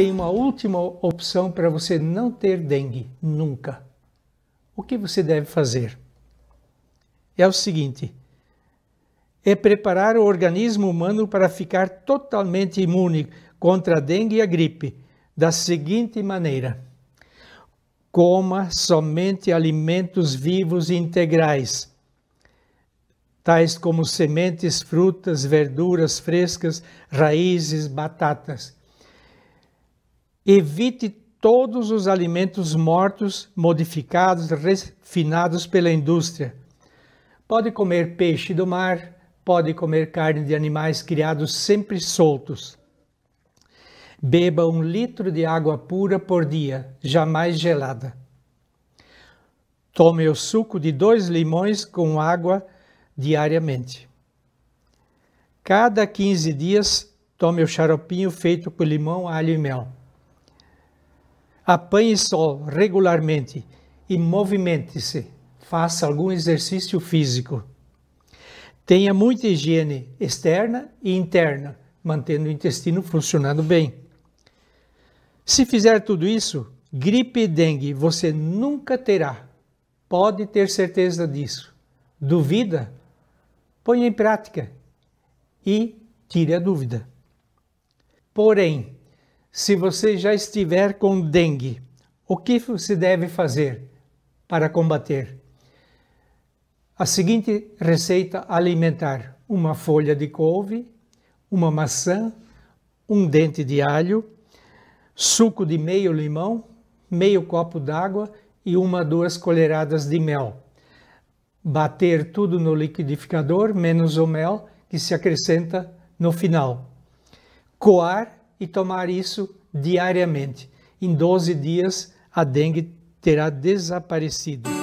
tem uma última opção para você não ter dengue, nunca. O que você deve fazer? É o seguinte: é preparar o organismo humano para ficar totalmente imune contra a dengue e a gripe, da seguinte maneira: coma somente alimentos vivos e integrais, tais como sementes, frutas, verduras frescas, raízes, batatas Evite todos os alimentos mortos, modificados, refinados pela indústria. Pode comer peixe do mar, pode comer carne de animais criados sempre soltos. Beba um litro de água pura por dia, jamais gelada. Tome o suco de dois limões com água diariamente. Cada 15 dias, tome o xaropinho feito com limão, alho e mel. Apanhe sol regularmente e movimente-se. Faça algum exercício físico. Tenha muita higiene externa e interna, mantendo o intestino funcionando bem. Se fizer tudo isso, gripe e dengue você nunca terá. Pode ter certeza disso. Duvida? Ponha em prática e tire a dúvida. Porém, se você já estiver com dengue, o que você deve fazer para combater? A seguinte receita alimentar: uma folha de couve, uma maçã, um dente de alho, suco de meio limão, meio copo d'água e uma duas colheradas de mel. Bater tudo no liquidificador, menos o mel, que se acrescenta no final. Coar e tomar isso diariamente. Em 12 dias, a dengue terá desaparecido.